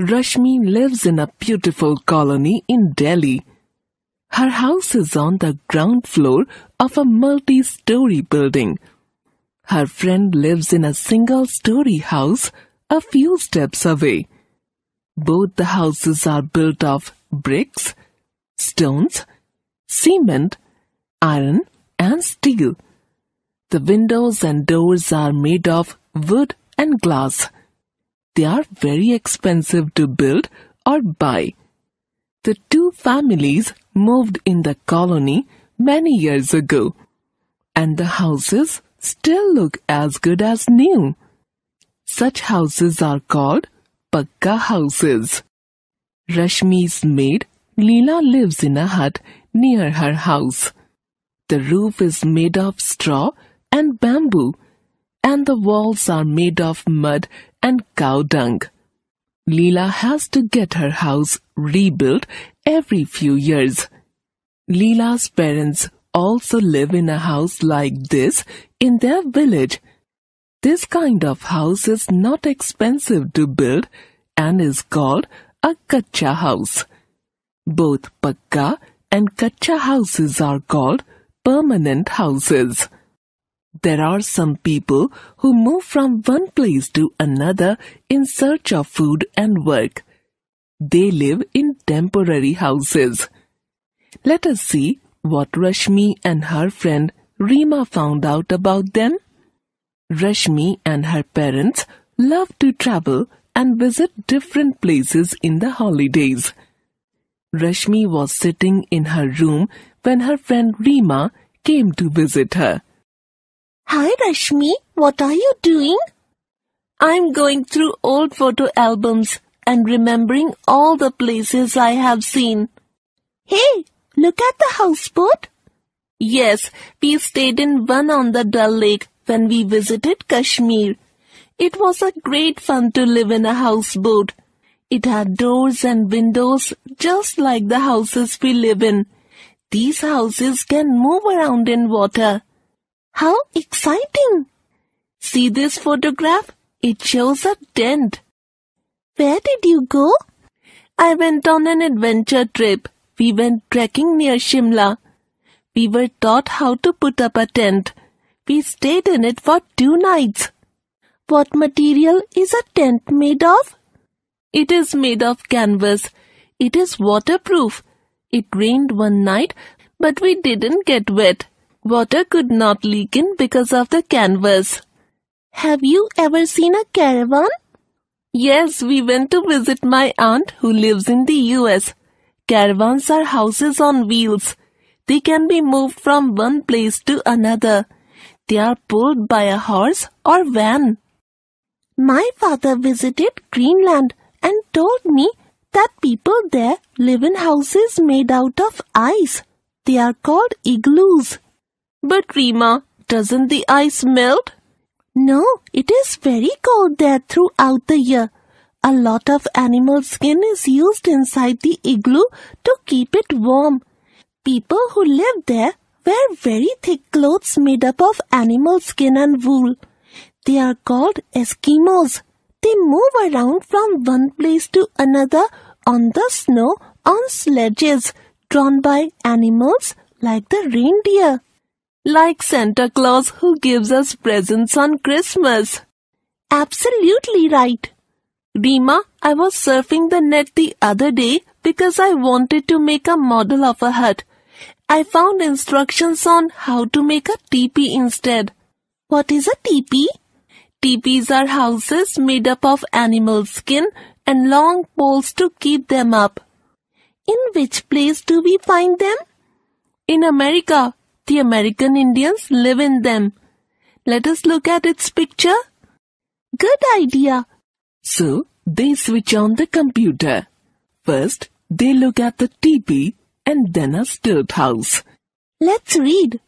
Rashmi lives in a beautiful colony in Delhi. Her house is on the ground floor of a multi-story building. Her friend lives in a single-story house a few steps away. Both the houses are built of bricks, stones, cement, iron, and steel. The windows and doors are made of wood and glass. They are very expensive to build or buy. The two families moved in the colony many years ago, and the houses still look as good as new. Such houses are called pakka houses. Rashmi's maid Leela lives in a hut near her house. The roof is made of straw and bamboo, and the walls are made of mud and cow dung. Leela has to get her house rebuilt every few years. Leela's parents also live in a house like this in their village. This kind of house is not expensive to build and is called a kacha house. Both pakka and kacha houses are called permanent houses. There are some people who move from one place to another in search of food and work. They live in temporary houses. Let us see what Rashmi and her friend Rima found out about them. Rashmi and her parents love to travel and visit different places in the holidays. Rashmi was sitting in her room when her friend Rima came to visit her. Hi, Rashmi. What are you doing? I'm going through old photo albums and remembering all the places I have seen. Hey, look at the houseboat. Yes, we stayed in one on the Dal Lake when we visited Kashmir. It was a great fun to live in a houseboat. It had doors and windows just like the houses we live in. These houses can move around in water. How exciting! See this photograph? It shows a tent. Where did you go? I went on an adventure trip. We went trekking near Shimla. We were taught how to put up a tent. We stayed in it for two nights. What material is a tent made of? It is made of canvas. It is waterproof. It rained one night, but we didn't get wet. Water could not leak in because of the canvas. Have you ever seen a caravan? Yes, we went to visit my aunt who lives in the US. Caravans are houses on wheels. They can be moved from one place to another. They are pulled by a horse or van. My father visited Greenland and told me that people there live in houses made out of ice. They are called igloos. But Rima, doesn't the ice melt? No, it is very cold there throughout the year. A lot of animal skin is used inside the igloo to keep it warm. People who live there wear very thick clothes made up of animal skin and wool. They are called Eskimos. They move around from one place to another on the snow on sledges drawn by animals like the reindeer. Like Santa Claus who gives us presents on Christmas. Absolutely right. Rima, I was surfing the net the other day because I wanted to make a model of a hut. I found instructions on how to make a teepee instead. What is a teepee? Teepees are houses made up of animal skin and long poles to keep them up. In which place do we find them? In America, the American Indians live in them. Let us look at its picture. Good idea. So they switch on the computer. First, they look at the teepee and then a stilt house. Let's read.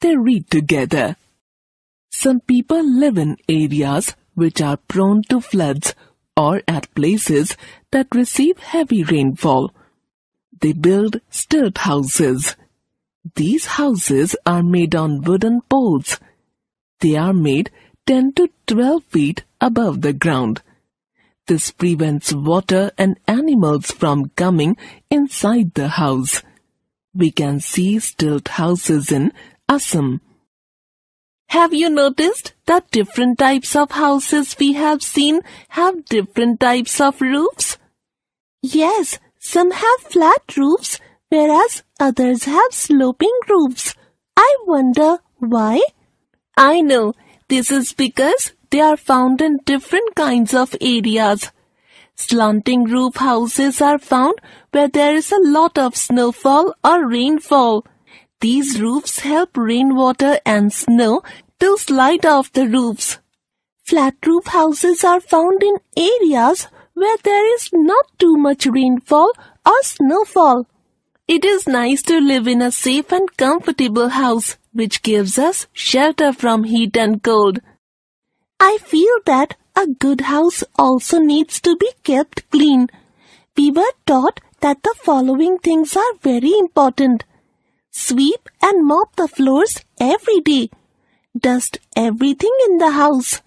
They read together. Some people live in areas which are prone to floods or at places that receive heavy rainfall. They build stilt houses. These houses are made on wooden poles. They are made 10 to 12 feet above the ground. This prevents water and animals from coming inside the house. We can see stilt houses in Assam. Have you noticed that different types of houses we have seen have different types of roofs? Yes, some have flat roofs whereas others have sloping roofs. I wonder why? I know this is because they are found in different kinds of areas. Slanting roof houses are found where there is a lot of snowfall or rainfall. These roofs help rainwater and snow to slide off the roofs. Flat roof houses are found in areas where there is not too much rainfall or snowfall. It is nice to live in a safe and comfortable house which gives us shelter from heat and cold. I feel that a good house also needs to be kept clean. We were taught that the following things are very important. Sweep and mop the floors every day. Dust everything in the house.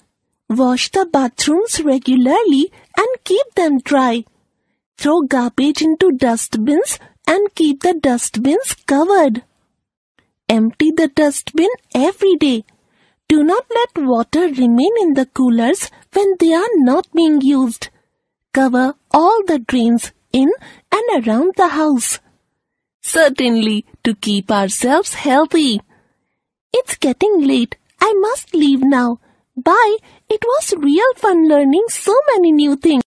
Wash the bathrooms regularly and keep them dry. Throw garbage into dustbins and keep the dustbins covered. Empty the dustbin every day. Do not let water remain in the coolers when they are not being used. Cover all the drains in and around the house. Certainly, to keep ourselves healthy. It's getting late. I must leave now. Bye. It was real fun learning so many new things.